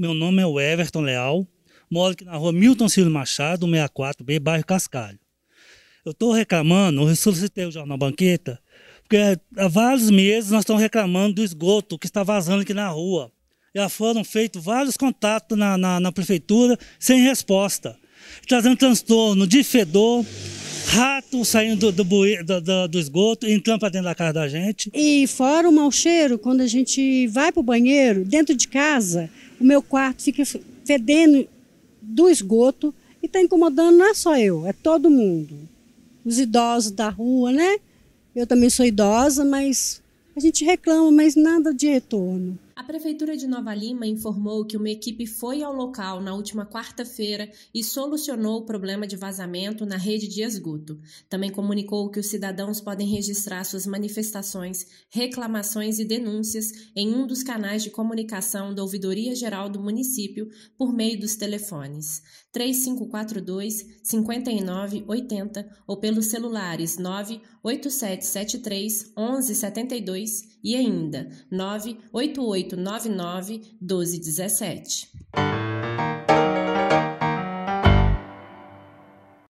meu nome é o Everton Leal, moro aqui na rua Milton Silva Machado, 64B, bairro Cascalho. Eu estou reclamando, eu solicitei o Jornal Banqueta, porque há vários meses nós estamos reclamando do esgoto que está vazando aqui na rua. Já foram feitos vários contatos na, na, na prefeitura sem resposta, trazendo transtorno de fedor, rato saindo do, do, do, do esgoto, entrando para dentro da casa da gente. E fora o mau cheiro, quando a gente vai para o banheiro, dentro de casa, o meu quarto fica fedendo do esgoto e está incomodando não é só eu, é todo mundo. Os idosos da rua, né? Eu também sou idosa, mas a gente reclama, mas nada de retorno. A Prefeitura de Nova Lima informou que uma equipe foi ao local na última quarta-feira e solucionou o problema de vazamento na rede de esgoto. Também comunicou que os cidadãos podem registrar suas manifestações, reclamações e denúncias em um dos canais de comunicação da Ouvidoria Geral do município por meio dos telefones 3542 5980 ou pelos celulares 98773 1172 e ainda 988 doze 1217.